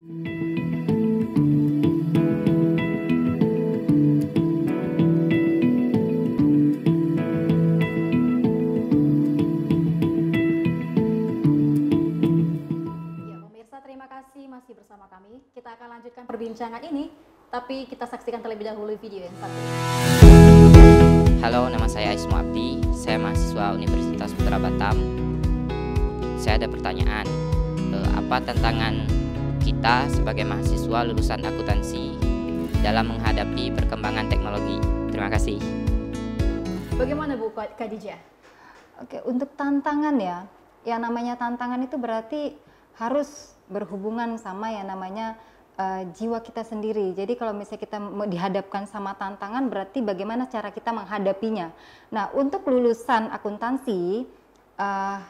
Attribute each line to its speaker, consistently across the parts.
Speaker 1: Ya, masih bersama kami. Kita akan lanjutkan perbincangan ini, tapi kita saksikan terlebih dahulu video yang satu. Halo, nama saya Ismu Abdi. Saya mahasiswa Universitas Putra Batam. Saya ada pertanyaan, eh, apa tantangan kita sebagai mahasiswa lulusan akuntansi dalam menghadapi perkembangan teknologi. Terima kasih.
Speaker 2: Bagaimana Bu Khadijah? Oke, untuk tantangan ya. Ya namanya tantangan itu berarti harus berhubungan sama ya namanya uh, jiwa kita sendiri. Jadi kalau misalnya kita dihadapkan sama tantangan berarti bagaimana cara kita menghadapinya. Nah, untuk lulusan akuntansi uh,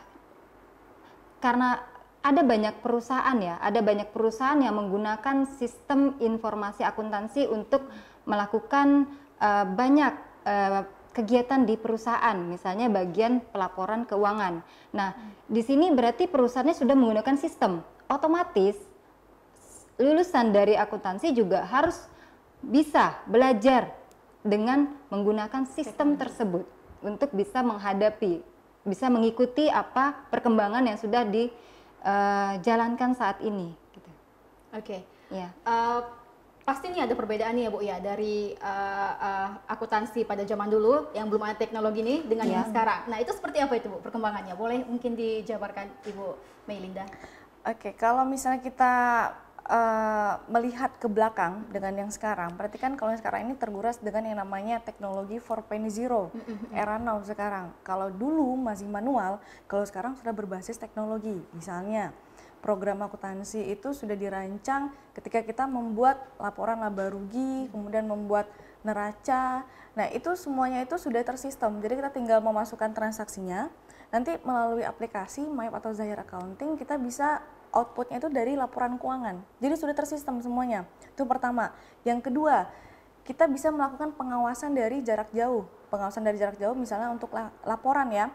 Speaker 2: karena ada banyak perusahaan ya, ada banyak perusahaan yang menggunakan sistem informasi akuntansi untuk melakukan uh, banyak uh, kegiatan di perusahaan, misalnya bagian pelaporan keuangan. Nah, di sini berarti perusahaannya sudah menggunakan sistem. Otomatis lulusan dari akuntansi juga harus bisa belajar dengan menggunakan sistem tersebut untuk bisa menghadapi, bisa mengikuti apa perkembangan yang sudah di uh, jalankan saat ini. Gitu. Oke. Okay. Ya.
Speaker 1: Uh, pasti ini ada perbedaan nih ya Bu ya dari uh, uh, akuntansi pada zaman dulu yang belum ada teknologi ini dengan yeah. yang sekarang. Nah itu seperti apa itu Bu perkembangannya? Boleh mungkin dijabarkan Ibu Melinda?
Speaker 3: Oke, okay, kalau misalnya kita Eh, melihat ke belakang dengan yang sekarang, Berarti kan kalau yang sekarang ini terguras dengan yang namanya teknologi 4.0, era now sekarang. Kalau dulu masih manual, kalau sekarang sudah berbasis teknologi. Misalnya, program akuntansi itu sudah dirancang ketika kita membuat laporan laba rugi, kemudian membuat neraca. Nah, itu semuanya itu sudah tersistem. Jadi kita tinggal memasukkan transaksinya. Nanti melalui aplikasi My atau Zahir Accounting kita bisa outputnya itu dari laporan keuangan. Jadi sudah tersistem semuanya. Itu pertama. Yang kedua, kita bisa melakukan pengawasan dari jarak jauh. Pengawasan dari jarak jauh misalnya untuk laporan ya.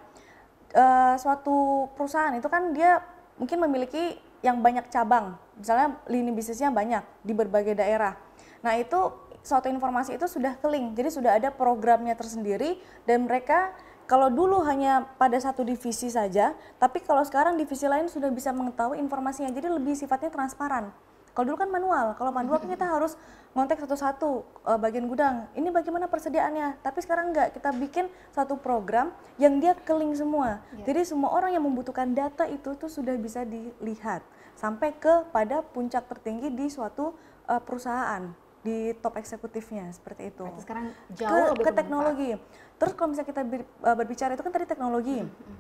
Speaker 3: E, suatu perusahaan itu kan dia mungkin memiliki yang banyak cabang. Misalnya lini bisnisnya banyak di berbagai daerah. Nah, itu suatu informasi itu sudah keling. Jadi sudah ada programnya tersendiri dan mereka kalau dulu hanya pada satu divisi saja, tapi kalau sekarang divisi lain sudah bisa mengetahui informasinya, jadi lebih sifatnya transparan. Kalau dulu kan manual, kalau manual kan kita harus ngontek satu-satu eh, bagian gudang. Ini bagaimana persediaannya? Tapi sekarang enggak, kita bikin satu program yang dia keling semua. Yeah. Jadi semua orang yang membutuhkan data itu tuh sudah bisa dilihat sampai kepada puncak tertinggi di suatu eh, perusahaan di top eksekutifnya seperti itu. Berarti sekarang jauh ke, ke teknologi. Bermanfaat. Terus kalau misalnya kita e, berbicara itu kan tadi teknologi. Hmm, -hmm.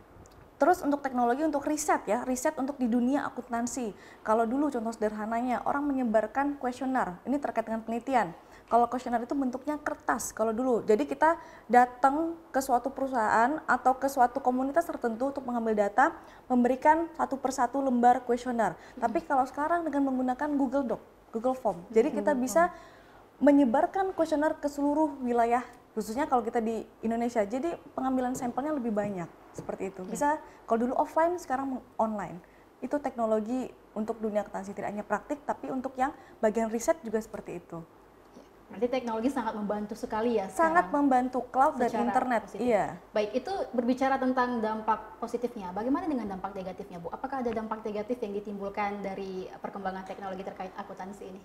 Speaker 3: Terus untuk teknologi untuk riset ya, riset untuk di dunia akuntansi. Kalau dulu contoh sederhananya orang menyebarkan kuesioner, ini terkait dengan penelitian. Kalau kuesioner itu bentuknya kertas kalau dulu. Jadi kita datang ke suatu perusahaan atau ke suatu komunitas tertentu untuk mengambil data, memberikan satu persatu lembar kuesioner. Tapi hmm. kalau sekarang dengan menggunakan Google Doc, Google Form. Jadi hmm, kita bisa menyebarkan kuesioner ke seluruh wilayah khususnya kalau kita di Indonesia jadi pengambilan sampelnya lebih banyak seperti itu iya. bisa kalau dulu offline sekarang online itu teknologi untuk dunia akuntansi tidak hanya praktik tapi untuk yang bagian riset juga seperti itu Berarti teknologi sangat membantu sekali ya.
Speaker 1: Sangat membantu cloud dan internet. Iya. Baik, itu berbicara tentang dampak positifnya. Bagaimana dengan dampak negatifnya, Bu? Apakah ada dampak negatif yang ditimbulkan dari perkembangan teknologi terkait
Speaker 3: akuntansi ini?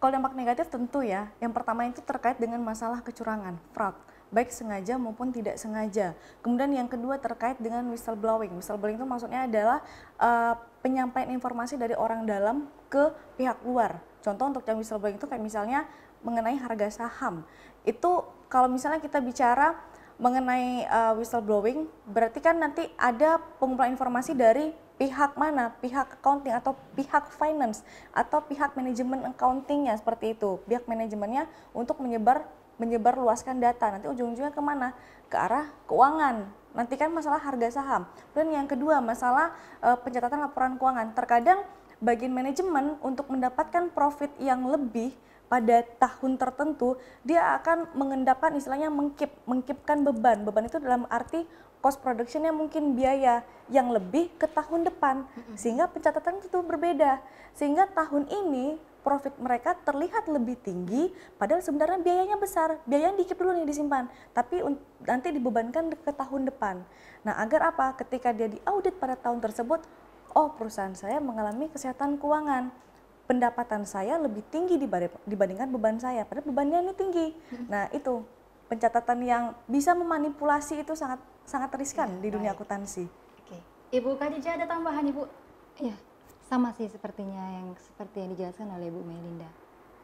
Speaker 3: Kalau dampak negatif tentu ya. Yang pertama itu terkait dengan masalah kecurangan, fraud baik sengaja maupun tidak sengaja. Kemudian yang kedua terkait dengan whistleblowing. Whistleblowing itu maksudnya adalah uh, penyampaian informasi dari orang dalam ke pihak luar. Contoh untuk yang whistleblowing itu kayak misalnya mengenai harga saham. Itu kalau misalnya kita bicara mengenai uh, whistleblowing, berarti kan nanti ada pengumpulan informasi dari pihak mana, pihak accounting atau pihak finance atau pihak manajemen accountingnya seperti itu, pihak manajemennya untuk menyebar menyebar luaskan data. Nanti ujung-ujungnya kemana? Ke arah keuangan. Nanti kan masalah harga saham. Dan yang kedua masalah uh, pencatatan laporan keuangan. Terkadang bagian manajemen untuk mendapatkan profit yang lebih pada tahun tertentu dia akan mengendapkan istilahnya mengkip mengkipkan beban beban itu dalam arti cost productionnya mungkin biaya yang lebih ke tahun depan sehingga pencatatan itu berbeda sehingga tahun ini profit mereka terlihat lebih tinggi padahal sebenarnya biayanya besar biaya yang dikit dulu nih disimpan tapi nanti dibebankan ke tahun depan nah agar apa ketika dia diaudit pada tahun tersebut oh perusahaan saya mengalami kesehatan keuangan pendapatan saya lebih tinggi dibandingkan beban saya padahal bebannya ini tinggi hmm. nah itu pencatatan yang bisa memanipulasi itu sangat sangat riskan ya, di dunia baik. akuntansi oke ibu Kadija ada tambahan ibu ya sama sih sepertinya yang seperti yang dijelaskan
Speaker 2: oleh ibu Melinda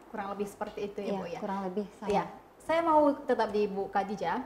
Speaker 1: kurang lebih seperti itu ya, ya ya kurang
Speaker 2: lebih sama ya saya mau tetap di
Speaker 1: ibu Kadija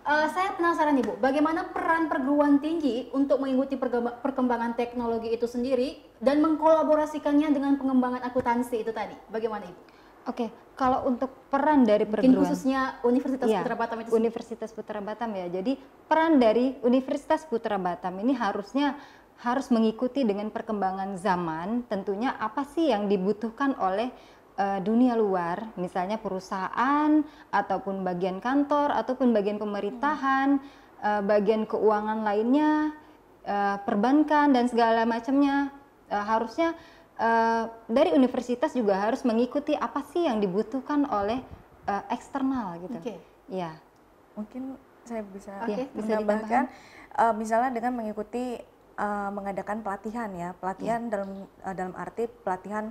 Speaker 1: Uh, saya penasaran nih Bu, bagaimana peran perguruan tinggi untuk mengikuti perkembangan teknologi itu sendiri dan mengkolaborasikannya dengan pengembangan akuntansi itu tadi? Bagaimana Ibu? Oke,
Speaker 2: okay, kalau untuk peran dari perguruan Mungkin khususnya Universitas ya, Putra Batam itu Universitas Putra Batam ya. Jadi peran dari Universitas Putra Batam ini harusnya harus mengikuti dengan perkembangan zaman, tentunya apa sih yang dibutuhkan oleh Eh, dunia luar, misalnya perusahaan ataupun bagian kantor ataupun bagian pemerintahan, hmm. bagian keuangan lainnya, eh, perbankan dan segala macamnya harusnya dari universitas juga harus mengikuti apa sih yang dibutuhkan oleh eksternal gitu. Okay.
Speaker 3: Ya. Mungkin saya bisa okay, menambahkan uh, misalnya dengan mengikuti mengadakan pelatihan ya, pelatihan yeah. dalam dalam arti pelatihan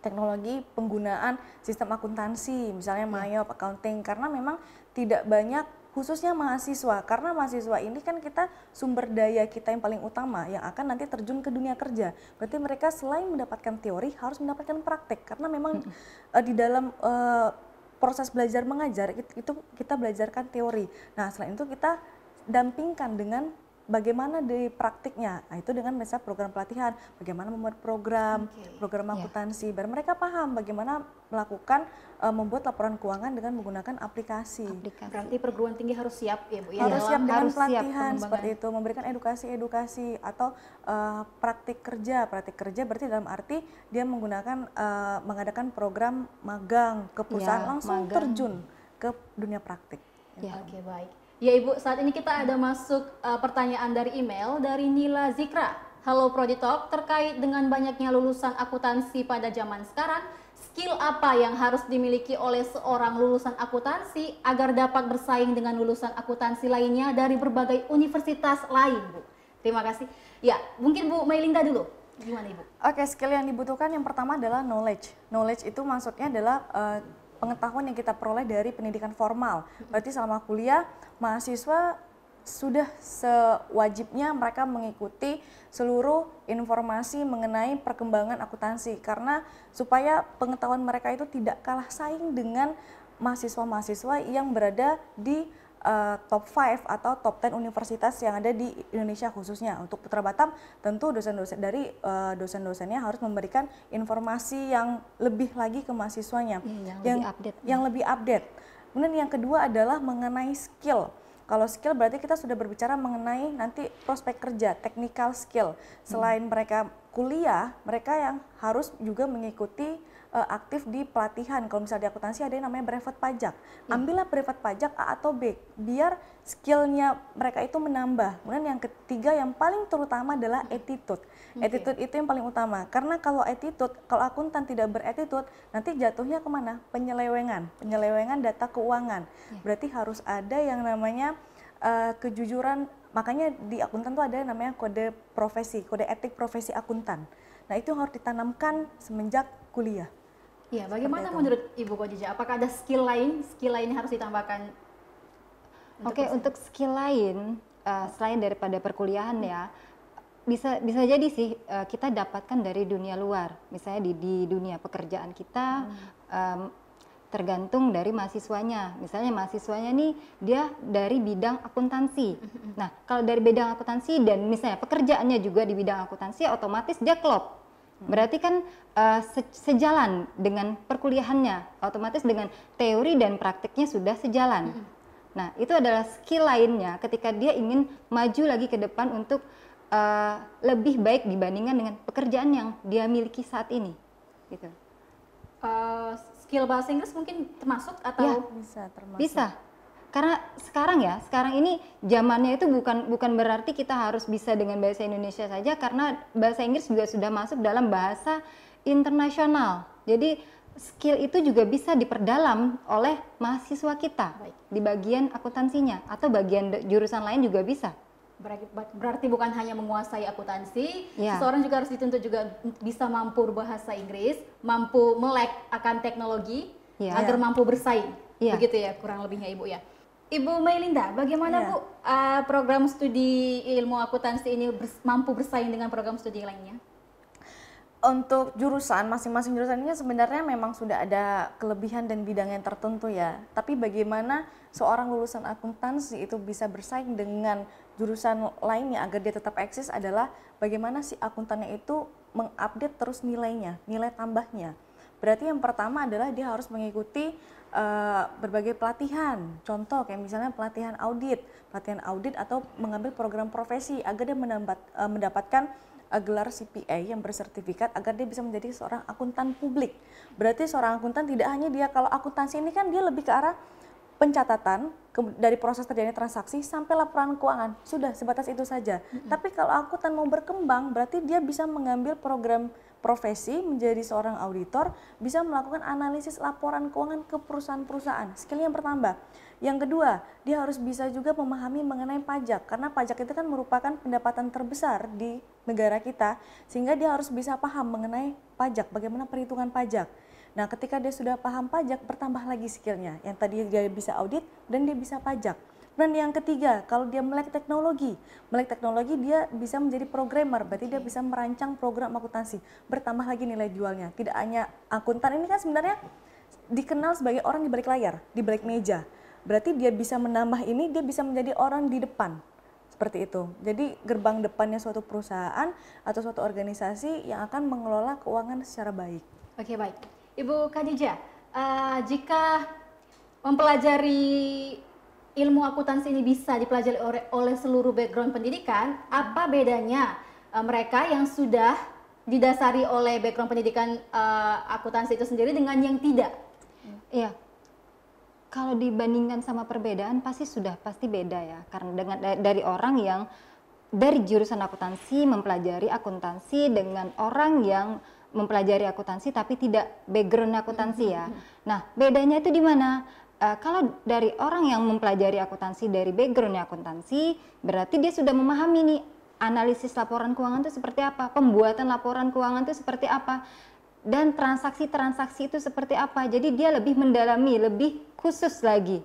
Speaker 3: teknologi penggunaan sistem akuntansi, misalnya iya. mayo MyOp accounting karena memang tidak banyak khususnya mahasiswa karena mahasiswa ini kan kita sumber daya kita yang paling utama yang akan nanti terjun ke dunia kerja berarti mereka selain mendapatkan teori harus mendapatkan praktek karena memang hmm. uh, di dalam uh, proses belajar mengajar itu kita belajarkan teori nah selain itu kita dampingkan dengan bagaimana di praktiknya? Nah, itu dengan misalnya program pelatihan, bagaimana membuat program, okay. program iya. akuntansi, yeah. biar mereka paham bagaimana melakukan uh, membuat laporan keuangan dengan menggunakan aplikasi. aplikasi. Berarti perguruan tinggi harus siap ya Bu ya. Harus siap dengan harus pelatihan siap seperti itu, memberikan edukasi-edukasi atau uh, praktik kerja. Praktik kerja berarti dalam arti dia menggunakan uh, mengadakan program magang ke perusahaan yeah, langsung magang. terjun ke dunia praktik. Ya, Oke,
Speaker 1: okay, baik. Ya Ibu, saat ini kita ada masuk uh, pertanyaan dari email dari Nila Zikra. Halo Prodi Talk, terkait dengan banyaknya lulusan akuntansi pada zaman sekarang, skill apa yang harus dimiliki oleh seorang lulusan akuntansi agar dapat bersaing dengan lulusan akuntansi lainnya dari berbagai universitas lain, Bu? Terima kasih.
Speaker 3: Ya, mungkin Bu Mailinda dulu. Gimana Ibu? Oke, skill yang dibutuhkan yang pertama adalah knowledge. Knowledge itu maksudnya adalah uh, pengetahuan yang kita peroleh dari pendidikan formal. Berarti selama kuliah mahasiswa sudah sewajibnya mereka mengikuti seluruh informasi mengenai perkembangan akuntansi karena supaya pengetahuan mereka itu tidak kalah saing dengan mahasiswa-mahasiswa yang berada di uh, top 5 atau top 10 universitas yang ada di Indonesia khususnya. Untuk Putra Batam tentu dosen-dosen dari uh, dosen-dosennya harus memberikan informasi yang lebih lagi ke mahasiswanya hmm, yang, yang lebih update. Yang lebih update. Kemudian yang kedua adalah mengenai skill. Kalau skill berarti kita sudah berbicara mengenai nanti prospek kerja, technical skill. Selain hmm. mereka kuliah, mereka yang harus juga mengikuti uh, aktif di pelatihan. Kalau misalnya di akuntansi ada yang namanya brevet pajak. Hmm. Ambillah brevet pajak A atau B, biar skillnya mereka itu menambah. Kemudian yang ketiga yang paling terutama adalah hmm. attitude. Okay. Attitude itu yang paling utama. Karena kalau attitude, kalau akuntan tidak beretitude, nanti jatuhnya kemana? Penyelewengan, penyelewengan data keuangan. Yeah. Berarti harus ada yang namanya uh, kejujuran. Makanya di akuntan tuh ada yang namanya kode profesi, kode etik profesi akuntan. Nah itu harus ditanamkan semenjak kuliah.
Speaker 1: Iya, bagaimana menurut Ibu Kojija? Apakah ada skill lain, skill lain yang harus ditambahkan?
Speaker 2: Oke, okay, untuk skill lain uh, selain daripada perkuliahan hmm. ya, bisa bisa jadi sih uh, kita dapatkan dari dunia luar, misalnya di, di dunia pekerjaan kita. Hmm. Um, tergantung dari mahasiswanya. Misalnya mahasiswanya nih dia dari bidang akuntansi. Hmm. Nah, kalau dari bidang akuntansi dan misalnya pekerjaannya juga di bidang akuntansi otomatis dia klop Berarti kan uh, se sejalan dengan perkuliahannya, otomatis dengan teori dan praktiknya sudah sejalan. Hmm. Nah, itu adalah skill lainnya ketika dia ingin maju lagi ke depan untuk uh, lebih baik dibandingkan dengan pekerjaan yang dia miliki saat ini. Gitu.
Speaker 1: Uh, skill bahasa Inggris mungkin termasuk atau ya, bisa termasuk. Bisa
Speaker 2: karena sekarang ya sekarang ini zamannya itu bukan bukan berarti kita harus bisa dengan bahasa Indonesia saja karena bahasa Inggris juga sudah masuk dalam bahasa internasional jadi skill itu juga bisa diperdalam oleh mahasiswa kita Baik. di bagian akuntansinya atau bagian jurusan lain juga bisa berarti bukan hanya
Speaker 1: menguasai akuntansi, ya. seseorang juga harus dituntut juga bisa mampu bahasa Inggris, mampu melek akan teknologi,
Speaker 2: ya. agar mampu
Speaker 1: bersaing, ya. begitu ya kurang lebihnya ibu ya. Ibu Mailinda, bagaimana ya. Bu uh, program studi ilmu akuntansi ini bers mampu bersaing dengan program studi lainnya?
Speaker 3: Untuk jurusan, masing-masing jurusannya sebenarnya memang sudah ada kelebihan dan bidang yang tertentu ya. Tapi bagaimana seorang lulusan akuntansi itu bisa bersaing dengan jurusan lainnya agar dia tetap eksis adalah bagaimana si akuntannya itu mengupdate terus nilainya, nilai tambahnya. Berarti yang pertama adalah dia harus mengikuti uh, berbagai pelatihan. Contoh kayak misalnya pelatihan audit, pelatihan audit atau mengambil program profesi agar dia mendapat uh, eh, mendapatkan uh, gelar CPA yang bersertifikat agar dia bisa menjadi seorang akuntan publik. Berarti seorang akuntan tidak hanya dia kalau akuntansi ini kan dia lebih ke arah pencatatan dari proses terjadinya transaksi sampai laporan keuangan sudah sebatas itu saja. Mm -hmm. Tapi kalau akuntan mau berkembang berarti dia bisa mengambil program profesi menjadi seorang auditor bisa melakukan analisis laporan keuangan ke perusahaan-perusahaan. Skill yang bertambah. Yang kedua, dia harus bisa juga memahami mengenai pajak karena pajak itu kan merupakan pendapatan terbesar di negara kita sehingga dia harus bisa paham mengenai pajak, bagaimana perhitungan pajak. Nah, ketika dia sudah paham pajak, bertambah lagi skillnya. Yang tadi dia bisa audit dan dia bisa pajak. Dan yang ketiga, kalau dia melek teknologi, melek teknologi dia bisa menjadi programmer, berarti okay. dia bisa merancang program akuntansi. Bertambah lagi nilai jualnya. Tidak hanya akuntan ini kan sebenarnya dikenal sebagai orang di balik layar, di balik meja. Berarti dia bisa menambah ini, dia bisa menjadi orang di depan seperti itu. Jadi gerbang depannya suatu perusahaan atau suatu organisasi yang akan mengelola keuangan secara baik. Oke, okay, baik. Ibu Khadijah, uh, jika mempelajari
Speaker 1: ilmu akuntansi ini bisa dipelajari oleh, oleh seluruh background pendidikan, apa bedanya uh, mereka yang sudah didasari oleh background pendidikan uh, akuntansi
Speaker 2: itu sendiri dengan yang tidak? Iya. Kalau dibandingkan sama perbedaan pasti sudah pasti beda ya karena dengan dari orang yang dari jurusan akuntansi mempelajari akuntansi dengan orang yang mempelajari akuntansi tapi tidak background akuntansi hmm, ya. Hmm, hmm. Nah, bedanya itu di mana? Uh, kalau dari orang yang mempelajari akuntansi dari background akuntansi, berarti dia sudah memahami nih analisis laporan keuangan itu seperti apa, pembuatan laporan keuangan itu seperti apa, dan transaksi-transaksi itu seperti apa. Jadi dia lebih mendalami, lebih khusus lagi.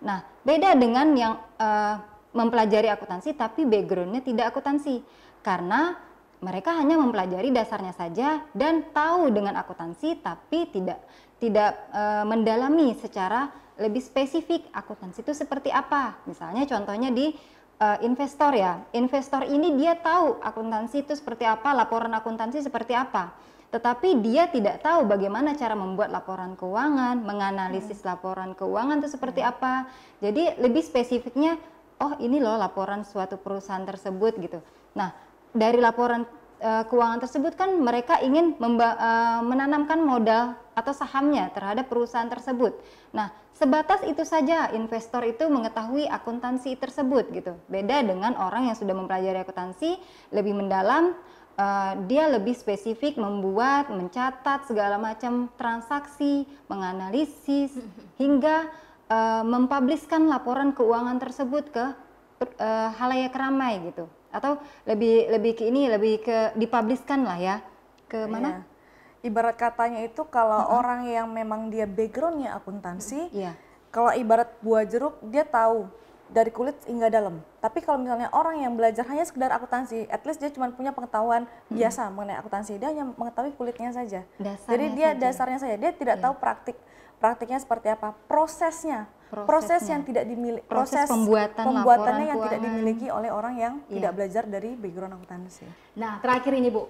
Speaker 2: Nah, beda dengan yang uh, mempelajari akuntansi tapi backgroundnya tidak akuntansi, karena mereka hanya mempelajari dasarnya saja dan tahu dengan akuntansi tapi tidak tidak e, mendalami secara lebih spesifik akuntansi itu seperti apa. Misalnya contohnya di e, investor ya. Investor ini dia tahu akuntansi itu seperti apa, laporan akuntansi seperti apa. Tetapi dia tidak tahu bagaimana cara membuat laporan keuangan, menganalisis hmm. laporan keuangan itu seperti hmm. apa. Jadi lebih spesifiknya oh ini loh laporan suatu perusahaan tersebut gitu. Nah, dari laporan uh, keuangan tersebut kan mereka ingin memba- uh, menanamkan modal atau sahamnya terhadap perusahaan tersebut. Nah, sebatas itu saja investor itu mengetahui akuntansi tersebut gitu. Beda dengan orang yang sudah mempelajari akuntansi lebih mendalam, uh, dia lebih spesifik membuat, mencatat segala macam transaksi, menganalisis hingga uh, mempubliskan laporan keuangan tersebut ke uh, halayak ramai gitu atau lebih
Speaker 3: lebih ke ini lebih ke
Speaker 2: dipubliskan lah ya ke iya. mana?
Speaker 3: Yeah. Ibarat katanya itu kalau uh-huh. orang yang memang dia backgroundnya akuntansi, yeah. kalau ibarat buah jeruk dia tahu dari kulit hingga dalam. Tapi kalau misalnya orang yang belajar hanya sekedar akuntansi, at least dia cuma punya pengetahuan hmm. biasa mengenai akuntansi, dia hanya mengetahui kulitnya saja. Dasarnya Jadi dia saja. dasarnya saja, dia tidak yeah. tahu praktik praktiknya seperti apa, prosesnya prosesnya. proses yang tidak dimiliki proses, proses pembuatan pembuatannya yang tidak dimiliki oleh orang yang yeah. tidak belajar dari background akuntansi.
Speaker 1: Nah, terakhir ini Bu.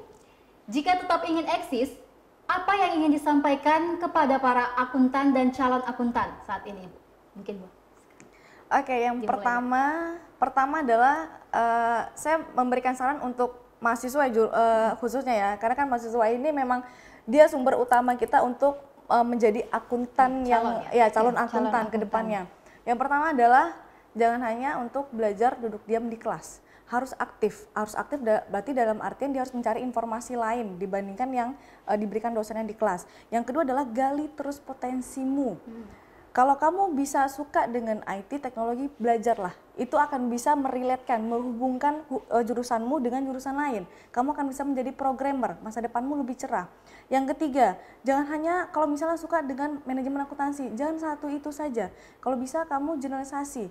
Speaker 1: Jika tetap ingin eksis, apa yang ingin disampaikan kepada para akuntan dan calon akuntan saat ini, Bu? Mungkin Bu.
Speaker 3: Oke, yang Dimulai. pertama pertama adalah uh, saya memberikan saran untuk mahasiswa uh, khususnya ya, karena kan mahasiswa ini memang dia sumber utama kita untuk uh, menjadi akuntan hmm, calon yang ya, ya calon ya, akuntan calon ke depannya. Yang pertama adalah jangan hanya untuk belajar duduk diam di kelas. Harus aktif. Harus aktif berarti dalam artian dia harus mencari informasi lain dibandingkan yang uh, diberikan dosennya di kelas. Yang kedua adalah gali terus potensimu. Hmm kalau kamu bisa suka dengan IT teknologi, belajarlah. Itu akan bisa meriletkan, menghubungkan e, jurusanmu dengan jurusan lain. Kamu akan bisa menjadi programmer, masa depanmu lebih cerah. Yang ketiga, jangan hanya kalau misalnya suka dengan manajemen akuntansi, jangan satu itu saja. Kalau bisa kamu generalisasi,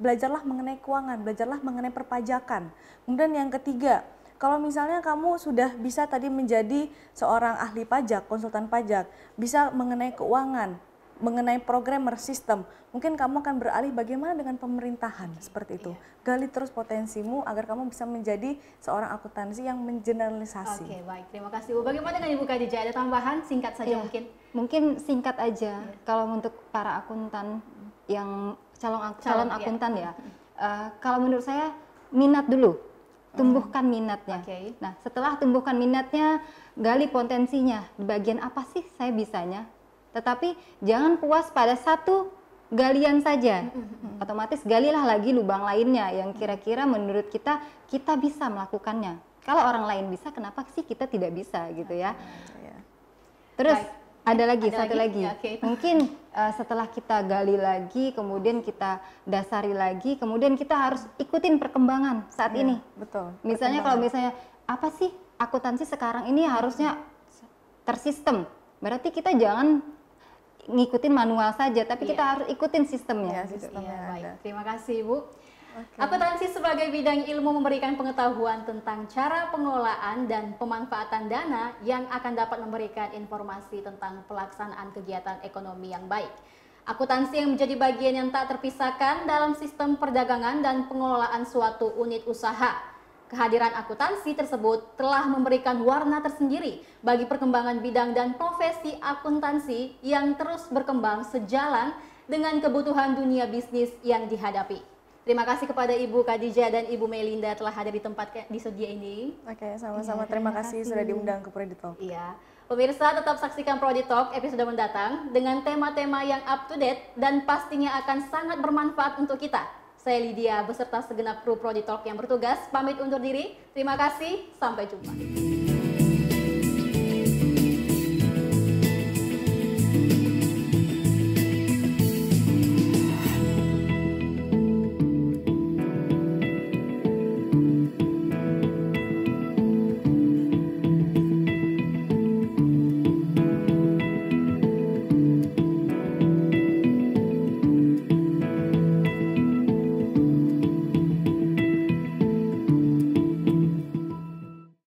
Speaker 3: belajarlah mengenai keuangan, belajarlah mengenai perpajakan. Kemudian yang ketiga, kalau misalnya kamu sudah bisa tadi menjadi seorang ahli pajak, konsultan pajak, bisa mengenai keuangan, mengenai programmer sistem, mungkin kamu akan beralih bagaimana dengan pemerintahan seperti itu. Iya. Gali terus potensimu agar kamu bisa menjadi seorang akuntansi yang mengeneralisasi. Oke,
Speaker 1: baik. Terima kasih Bu. Bagaimana dengan Ibu
Speaker 3: Kadija? Ada tambahan singkat saja
Speaker 1: iya. mungkin?
Speaker 2: Mungkin singkat aja. Iya. Kalau untuk para akuntan yang calon ak calon, iya. akuntan iya. ya. Uh, kalau menurut saya minat dulu. Tumbuhkan mm. minatnya. Okay. Nah, setelah tumbuhkan minatnya, gali potensinya. Di bagian apa sih saya bisanya? Tetapi jangan puas pada satu galian saja. Mm-hmm, mm-hmm. Otomatis galilah lagi lubang lainnya yang kira-kira menurut kita kita bisa melakukannya. Kalau orang lain bisa, kenapa sih kita tidak bisa gitu ya? Iya. Terus Baik. ada lagi ada satu lagi, lagi. Ya, okay. mungkin uh, setelah kita gali lagi, kemudian kita dasari lagi, kemudian kita harus ikutin perkembangan saat ya, ini.
Speaker 1: Betul. Misalnya kalau
Speaker 2: misalnya apa sih akuntansi sekarang ini harusnya tersistem, berarti kita jangan ngikutin manual saja, tapi yeah. kita harus ikutin sistemnya. Yeah, sistem yeah, baik.
Speaker 1: Terima kasih Ibu. Okay. Akuntansi sebagai bidang ilmu memberikan pengetahuan tentang cara pengelolaan dan pemanfaatan dana yang akan dapat memberikan informasi tentang pelaksanaan kegiatan ekonomi yang baik. Akuntansi yang menjadi bagian yang tak terpisahkan dalam sistem perdagangan dan pengelolaan suatu unit usaha Kehadiran akuntansi tersebut telah memberikan warna tersendiri bagi perkembangan bidang dan profesi akuntansi yang terus berkembang sejalan dengan kebutuhan dunia bisnis yang dihadapi. Terima kasih kepada Ibu Kadija dan Ibu Melinda telah hadir di tempat di sedia
Speaker 3: ini. Oke, sama-sama. Iya, terima, kasih, sudah diundang ke Prodi Talk. Iya.
Speaker 1: Pemirsa tetap saksikan Prodi Talk episode mendatang dengan tema-tema yang up to date dan pastinya akan sangat bermanfaat untuk kita. Saya Lydia beserta segenap kru Prodi Talk yang bertugas pamit undur diri. Terima kasih, sampai jumpa.